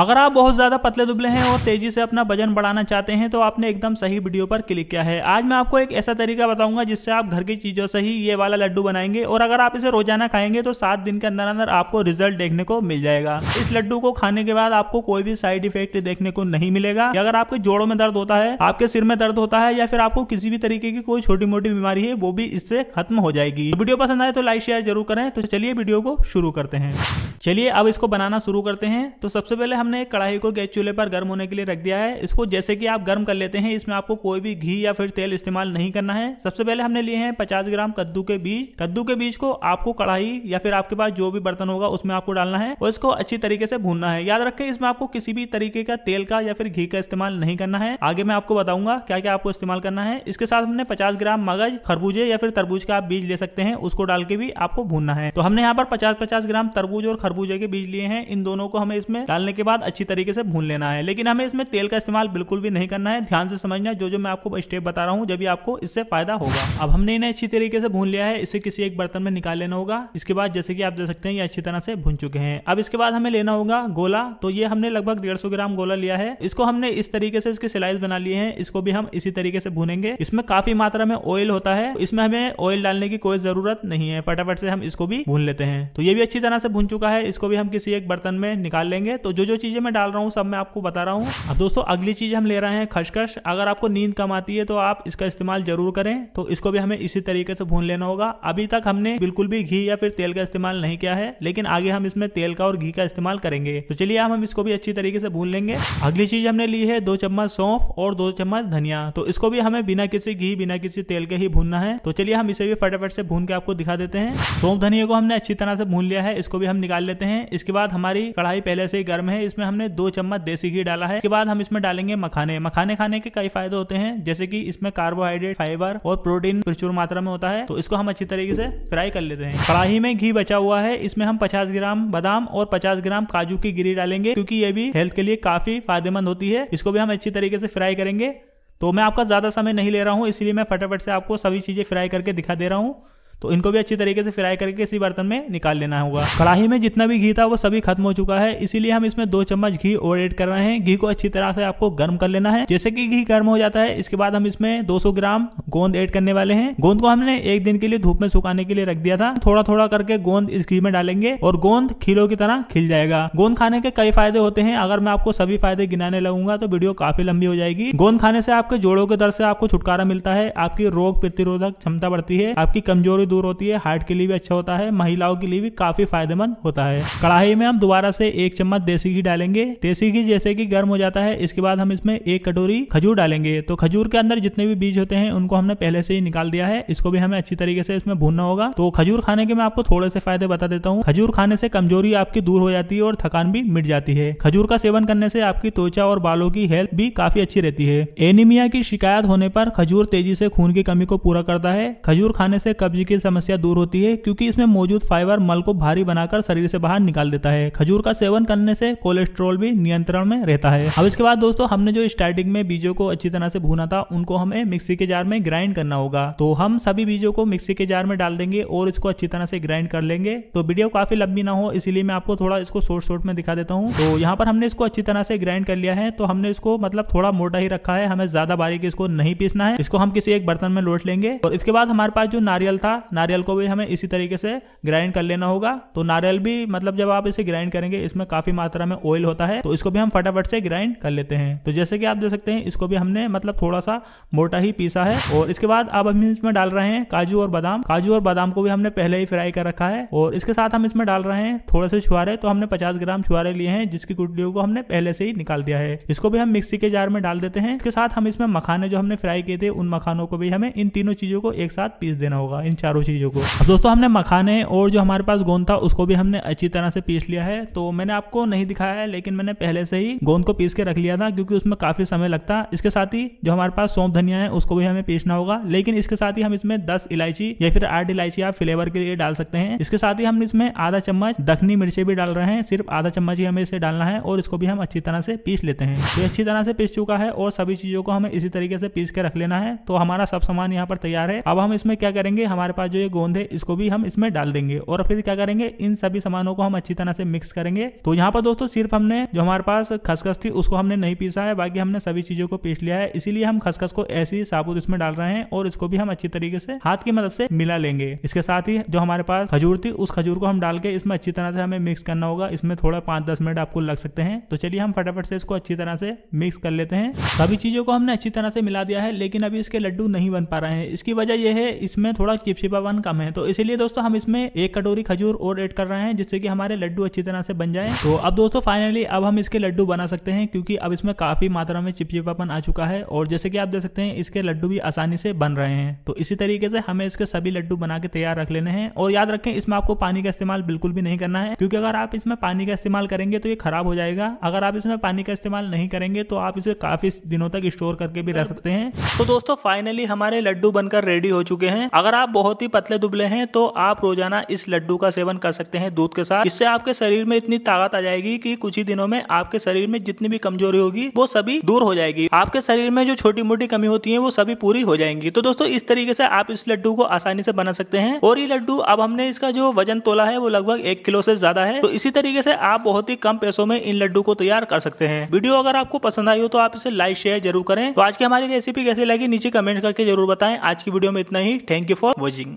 अगर आप बहुत ज़्यादा पतले दुबले हैं और तेज़ी से अपना वजन बढ़ाना चाहते हैं तो आपने एकदम सही वीडियो पर क्लिक किया है आज मैं आपको एक ऐसा तरीका बताऊंगा जिससे आप घर की चीज़ों से ही ये वाला लड्डू बनाएंगे और अगर आप इसे रोजाना खाएंगे तो सात दिन के अंदर अंदर आपको रिजल्ट देखने को मिल जाएगा इस लड्डू को खाने के बाद आपको कोई भी साइड इफेक्ट देखने को नहीं मिलेगा अगर आपके जोड़ों में दर्द होता है आपके सिर में दर्द होता है या फिर आपको किसी भी तरीके की कोई छोटी मोटी बीमारी है वो भी इससे खत्म हो जाएगी तो वीडियो पसंद आए तो लाइक शेयर जरूर करें तो चलिए वीडियो को शुरू करते हैं चलिए अब इसको बनाना शुरू करते हैं तो सबसे पहले हम हमने कढ़ाई को गैस चूल्हे पर गर्म होने के लिए रख दिया है इसको जैसे कि आप गर्म कर लेते हैं इसमें आपको कोई भी घी या फिर तेल इस्तेमाल नहीं करना है सबसे पहले हमने लिए हैं पचास ग्राम कद्दू के बीज कद्दू के बीज को आपको कढ़ाई या फिर आपके पास जो भी बर्तन होगा उसमें आपको डालना है और इसको अच्छी तरीके से भूनना है याद रखे इसमें आपको किसी भी तरीके का तेल का या फिर घी का इस्तेमाल नहीं करना है आगे मैं आपको बताऊंगा क्या क्या आपको इस्तेमाल करना है इसके साथ हमने पचास ग्राम मगज खरबूजे या फिर तरबूज का आप बीज ले सकते हैं उसको डाल के भी आपको भूनना है तो हमने यहाँ पर पचास पचास ग्राम तरबूज और खरबूजे के बीज लिए हैं इन दोनों को हमें इसमें डालने के बाद बाद अच्छी तरीके से भून लेना है लेकिन हमें इसमें तेल का इस्तेमाल बिल्कुल भी नहीं करना है ध्यान से समझना जो जो मैं आपको स्टेप बता रहा हूँ जब आपको इससे फायदा होगा अब हमने इन्हें अच्छी तरीके से भून लिया है इसे किसी एक बर्तन में निकाल लेना होगा इसके बाद जैसे की आप देख सकते हैं ये अच्छी तरह से भून चुके हैं अब इसके बाद हमें लेना होगा गोला तो ये हमने लगभग डेढ़ ग्राम गोला लिया है इसको हमने इस तरीके से इसके सिलाइस बना लिए हैं इसको भी हम इसी तरीके से भूनेंगे इसमें काफी मात्रा में ऑयल होता है इसमें हमें ऑयल डालने की कोई जरूरत नहीं है फटाफट से हम इसको भी भून लेते हैं तो ये भी अच्छी तरह से भून चुका है इसको भी हम किसी एक बर्तन में निकाल लेंगे तो जो जो चीज़ें मैं डाल रहा हूँ सब मैं आपको बता रहा हूँ अब दोस्तों अगली चीज़ हम ले रहे हैं खसखस अगर आपको नींद कम आती है तो आप इसका इस्तेमाल जरूर करें तो इसको भी हमें इसी तरीके से भून लेना होगा अभी तक हमने बिल्कुल भी घी या फिर तेल का इस्तेमाल नहीं किया है लेकिन आगे हम इसमें तेल का और घी का इस्तेमाल करेंगे तो चलिए हम इसको भी अच्छी तरीके से भून लेंगे अगली चीज़ हमने ली है दो चम्मच सौंफ और दो चम्मच धनिया तो इसको भी हमें बिना किसी घी बिना किसी तेल के ही भूनना है तो चलिए हम इसे भी फटाफट से भून के आपको दिखा देते हैं सौंफ धनिया को हमने अच्छी तरह से भून लिया है इसको भी हम निकाल लेते हैं इसके बाद हमारी कढ़ाई पहले से ही गर्म है इसमें हमने दो चम्मच देसी घी डाला है इसके बाद हम इसमें डालेंगे मखाने मखाने खाने के कई फायदे होते हैं जैसे कि इसमें कार्बोहाइड्रेट फाइबर और प्रोटीन प्रचुर मात्रा में होता है तो इसको हम अच्छी तरीके से फ्राई कर लेते हैं कड़ाही में घी बचा हुआ है इसमें हम पचास ग्राम बादाम और पचास ग्राम काजू की गिरी डालेंगे क्योंकि ये भी हेल्थ के लिए काफी फायदेमंद होती है इसको भी हम अच्छी तरीके से फ्राई करेंगे तो मैं आपका ज्यादा समय नहीं ले रहा हूँ इसलिए मैं फटाफट से आपको सभी चीजें फ्राई करके दिखा दे रहा हूँ तो इनको भी अच्छी तरीके से फ्राई करके इसी बर्तन में निकाल लेना होगा कड़ाही में जितना भी घी था वो सभी खत्म हो चुका है इसीलिए हम इसमें दो चम्मच घी और एड कर रहे हैं घी को अच्छी तरह से आपको गर्म कर लेना है जैसे की घी गर्म हो जाता है इसके बाद हम इसमें दो ग्राम गोंद एड करने वाले हैं गोंद को हमने एक दिन के लिए धूप में सुखाने के लिए रख दिया था थोड़ा थोड़ा करके गोंद इस घी में डालेंगे और गोंद खीलो की तरह खिल जाएगा गोंद खाने के कई फायदे होते हैं अगर मैं आपको सभी फायदे गिनाने लगूंगा तो वीडियो काफी लंबी हो जाएगी गोंद खाने से आपके जोड़ों के दर्द से आपको छुटकारा मिलता है आपकी रोग प्रतिरोधक क्षमता बढ़ती है आपकी कमजोरी दूर होती है हार्ट के लिए भी अच्छा होता है महिलाओं के लिए भी काफी फायदेमंद होता है कढ़ाई में हम दोबारा से एक चम्मच देसी घी डालेंगे देसी घी जैसे की गर्म हो जाता है इसके बाद हम इसमें एक कटोरी खजूर डालेंगे तो खजूर के अंदर जितने भी बीज होते हैं उनको हमने पहले से ही निकाल दिया है इसको भी हमें अच्छी तरीके से इसमें भूनना होगा तो खजूर खाने के मैं आपको थोड़े से फायदे बता देता हूँ खजूर खाने से कमजोरी आपकी दूर हो जाती है और थकान भी मिट जाती है खजूर का सेवन करने से आपकी त्वचा और बालों की हेल्थ भी काफी अच्छी रहती है एनीमिया की शिकायत होने पर खजूर तेजी से खून की कमी को पूरा करता है खजूर खाने से कब्ज की समस्या दूर होती है क्योंकि इसमें मौजूद फाइबर मल को भारी बनाकर शरीर से बाहर निकाल देता है खजूर का सेवन करने से कोलेस्ट्रॉल भी नियंत्रण में रहता है अब इसके बाद दोस्तों हमने जो स्टार्टिंग में बीजों को अच्छी तरह से भूना था उनको हमें मिक्सी के जार में ग्राइंड करना होगा तो हम सभी बीजों को मिक्सी के जार में डाल देंगे और इसको अच्छी तरह से ग्राइंड कर लेंगे तो वीडियो काफी लंबी ना हो इसलिए मैं आपको थोड़ा इसको शॉर्ट शॉर्ट में दिखा देता हूँ तो यहाँ पर हमने इसको अच्छी तरह से ग्राइंड कर लिया है तो हमने इसको मतलब थोड़ा मोटा ही रखा है हमें ज्यादा बारीक इसको नहीं पीसना है इसको हम किसी एक बर्तन में लोट लेंगे और इसके बाद हमारे पास जो नारियल था नारियल को भी हमें इसी तरीके से ग्राइंड कर लेना होगा तो नारियल भी मतलब जब आप इसे ग्राइंड करेंगे इसमें काफी मात्रा में ऑयल होता है तो इसको भी हम फटाफट से ग्राइंड कर लेते हैं तो जैसे कि आप देख सकते हैं इसको भी हमने मतलब थोड़ा सा मोटा ही पीसा है और इसके बाद आप हम इसमें डाल रहे हैं काजू और बादाम काजू और बादाम को भी हमने पहले ही फ्राई कर रखा है और इसके साथ हम इसमें डाल रहे हैं थोड़े से छुआरे तो हमने पचास ग्राम छुआरे लिए हैं जिसकी कुटलियों को हमने पहले से ही निकाल दिया है इसको भी हम मिक्सी के जार में डाल देते हैं इसके साथ हम इसमें मखाने जो हमने फ्राई किए थे उन मखानों को भी हमें इन तीनों चीजों को एक साथ पीस देना होगा इन चार चारों चीज़ों को अब दोस्तों हमने मखाने और जो हमारे पास गोंद था उसको भी हमने अच्छी तरह से पीस लिया है तो मैंने आपको नहीं दिखाया है लेकिन मैंने पहले से ही गोंद को पीस के रख लिया था क्योंकि उसमें काफ़ी समय लगता इसके साथ ही जो हमारे पास सौंप धनिया है उसको भी हमें पीसना होगा लेकिन इसके साथ ही हम इसमें दस इलायची या फिर आठ इलायची आप फ्लेवर के लिए डाल सकते हैं इसके साथ ही हम इसमें आधा चम्मच दखनी मिर्ची भी डाल रहे हैं सिर्फ आधा चम्मच ही हमें इसे डालना है और इसको भी हम अच्छी तरह से पीस लेते हैं ये अच्छी तरह से पीस चुका है और सभी चीजों को हमें इसी तरीके से पीस के रख लेना है तो हमारा सब सामान यहाँ पर तैयार है अब हम इसमें क्या करेंगे हमारे पास जो ये गोंद है इसको भी हम इसमें डाल देंगे और फिर क्या करेंगे इन सभी सामानों को हम अच्छी तरह से मिक्स करेंगे तो यहाँ पर दोस्तों सिर्फ हमने जो हमारे पास खसखस थी उसको हमने नहीं पीसा है बाकी हमने सभी चीजों को पीस लिया है इसीलिए हम खसखस को ऐसे ही साबुत इसमें डाल रहे हैं और इसको भी हम अच्छी तरीके से हाथ की मदद से मिला लेंगे इसके साथ ही जो हमारे पास खजूर थी उस खजूर को हम डाल के इसमें अच्छी तरह से हमें मिक्स करना होगा इसमें थोड़ा पांच दस मिनट आपको लग सकते हैं तो चलिए हम फटाफट से इसको अच्छी तरह से मिक्स कर लेते हैं सभी चीजों को हमने अच्छी तरह से मिला दिया है लेकिन अभी इसके लड्डू नहीं बन पा रहे हैं इसकी वजह यह है इसमें थोड़ा चिपचिप पर वन कम है तो इसीलिए दोस्तों हम इसमें एक कटोरी खजूर और एड कर रहे हैं जिससे कि हमारे लड्डू अच्छी तरह से बन जाए तो अब दोस्तों फाइनली अब हम इसके लड्डू बना सकते हैं क्योंकि अब इसमें काफी मात्रा में चिपचिपापन आ चुका है और जैसे कि आप देख सकते हैं इसके लड्डू भी आसानी से बन रहे हैं तो इसी तरीके से हमें इसके सभी लड्डू बना के तैयार रख लेने हैं और याद रखें इसमें आपको पानी का इस्तेमाल बिल्कुल भी नहीं करना है क्योंकि अगर आप इसमें पानी का इस्तेमाल करेंगे तो ये खराब हो जाएगा अगर आप इसमें पानी का इस्तेमाल नहीं करेंगे तो आप इसे काफी दिनों तक स्टोर करके भी रख सकते हैं तो दोस्तों फाइनली हमारे लड्डू बनकर रेडी हो चुके हैं अगर आप बहुत बहुत ही पतले दुबले हैं तो आप रोजाना इस लड्डू का सेवन कर सकते हैं दूध के साथ इससे आपके शरीर में इतनी ताकत आ जाएगी कि कुछ ही दिनों में आपके शरीर में जितनी भी कमजोरी होगी वो सभी दूर हो जाएगी आपके शरीर में जो छोटी मोटी कमी होती है वो सभी पूरी हो जाएंगी तो दोस्तों इस तरीके से आप इस लड्डू को आसानी से बना सकते हैं और ये लड्डू अब हमने इसका जो वजन तोला है वो लगभग एक किलो से ज्यादा है तो इसी तरीके से आप बहुत ही कम पैसों में इन लड्डू को तैयार कर सकते हैं वीडियो अगर आपको पसंद आई हो तो आप इसे लाइक शेयर जरूर करें तो आज की हमारी रेसिपी कैसी लगी नीचे कमेंट करके जरूर बताएं आज की वीडियो में इतना ही थैंक यू फॉर वॉचिंग